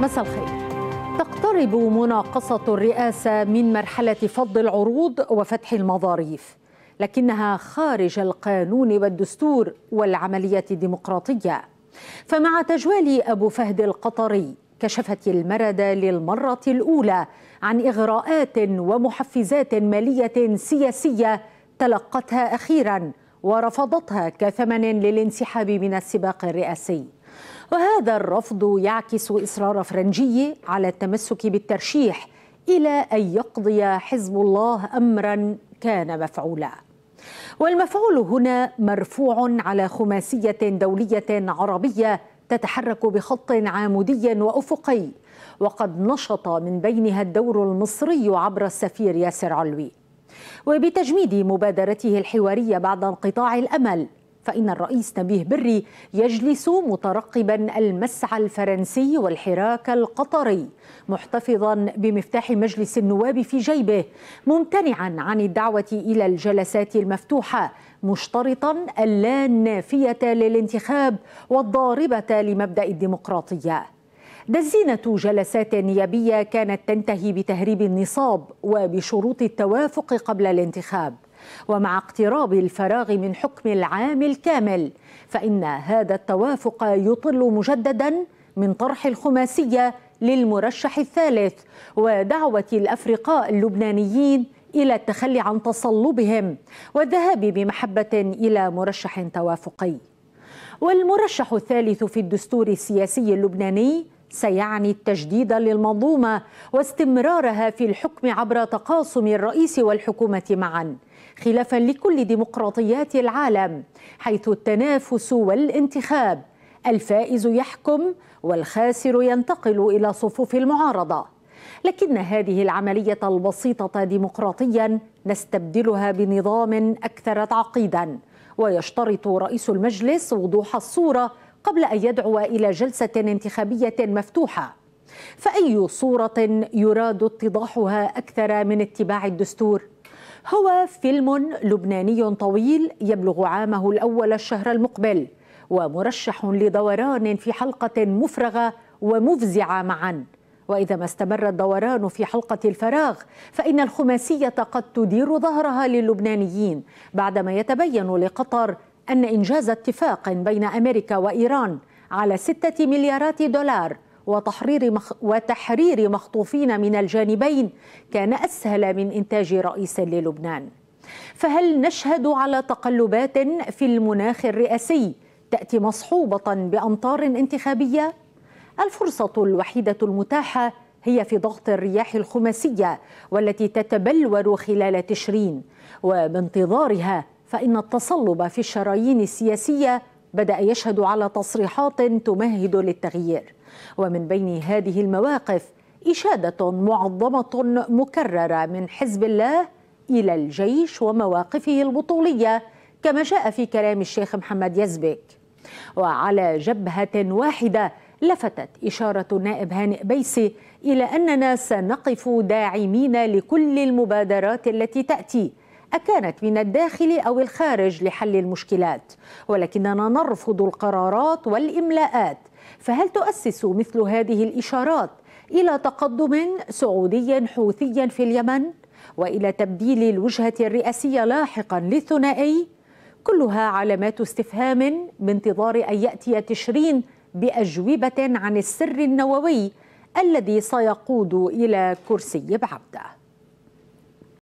مساء الخير تقترب مناقصة الرئاسة من مرحلة فض العروض وفتح المظاريف لكنها خارج القانون والدستور والعملية الديمقراطية فمع تجوال أبو فهد القطري كشفت المردة للمرة الأولى عن إغراءات ومحفزات مالية سياسية تلقتها أخيرا ورفضتها كثمن للانسحاب من السباق الرئاسي وهذا الرفض يعكس إصرار فرنجي على التمسك بالترشيح إلى أن يقضي حزب الله أمرا كان مفعولا والمفعول هنا مرفوع على خماسية دولية عربية تتحرك بخط عامودي وأفقي وقد نشط من بينها الدور المصري عبر السفير ياسر علوي وبتجميد مبادرته الحوارية بعد انقطاع الأمل فإن الرئيس نبيه بري يجلس مترقبا المسعى الفرنسي والحراك القطري محتفظا بمفتاح مجلس النواب في جيبه ممتنعا عن الدعوة إلى الجلسات المفتوحة مشترطا اللا نافية للانتخاب والضاربة لمبدأ الديمقراطية دزينة جلسات نيابية كانت تنتهي بتهريب النصاب وبشروط التوافق قبل الانتخاب ومع اقتراب الفراغ من حكم العام الكامل فإن هذا التوافق يطل مجددا من طرح الخماسية للمرشح الثالث ودعوة الأفرقاء اللبنانيين إلى التخلي عن تصلبهم والذهاب بمحبة إلى مرشح توافقي والمرشح الثالث في الدستور السياسي اللبناني سيعني التجديد للمنظومه واستمرارها في الحكم عبر تقاسم الرئيس والحكومه معا خلافا لكل ديمقراطيات العالم حيث التنافس والانتخاب الفائز يحكم والخاسر ينتقل الى صفوف المعارضه لكن هذه العمليه البسيطه ديمقراطيا نستبدلها بنظام اكثر تعقيدا ويشترط رئيس المجلس وضوح الصوره قبل ان يدعو الى جلسه انتخابيه مفتوحه فاي صوره يراد اتضاحها اكثر من اتباع الدستور هو فيلم لبناني طويل يبلغ عامه الأول الشهر المقبل ومرشح لدوران في حلقة مفرغة ومفزعة معا وإذا ما استمر الدوران في حلقة الفراغ فإن الخماسية قد تدير ظهرها للبنانيين بعدما يتبين لقطر أن إنجاز اتفاق بين أمريكا وإيران على ستة مليارات دولار وتحرير مخ وتحرير مخطوفين من الجانبين كان أسهل من إنتاج رئيس للبنان فهل نشهد على تقلبات في المناخ الرئاسي تأتي مصحوبة بأمطار انتخابية؟ الفرصة الوحيدة المتاحة هي في ضغط الرياح الخماسية والتي تتبلور خلال تشرين وبانتظارها فإن التصلب في الشرايين السياسية بدأ يشهد على تصريحات تمهد للتغيير ومن بين هذه المواقف إشادة معظمة مكررة من حزب الله إلى الجيش ومواقفه البطولية كما جاء في كلام الشيخ محمد يزبك وعلى جبهة واحدة لفتت إشارة النائب هانئ بيسي إلى أننا سنقف داعمين لكل المبادرات التي تأتي أكانت من الداخل أو الخارج لحل المشكلات ولكننا نرفض القرارات والإملاءات فهل تؤسس مثل هذه الإشارات إلى تقدم سعودي حوثي في اليمن وإلى تبديل الوجهة الرئاسية لاحقا للثنائي كلها علامات استفهام بانتظار أن يأتي تشرين بأجوبة عن السر النووي الذي سيقود إلى كرسي بعبده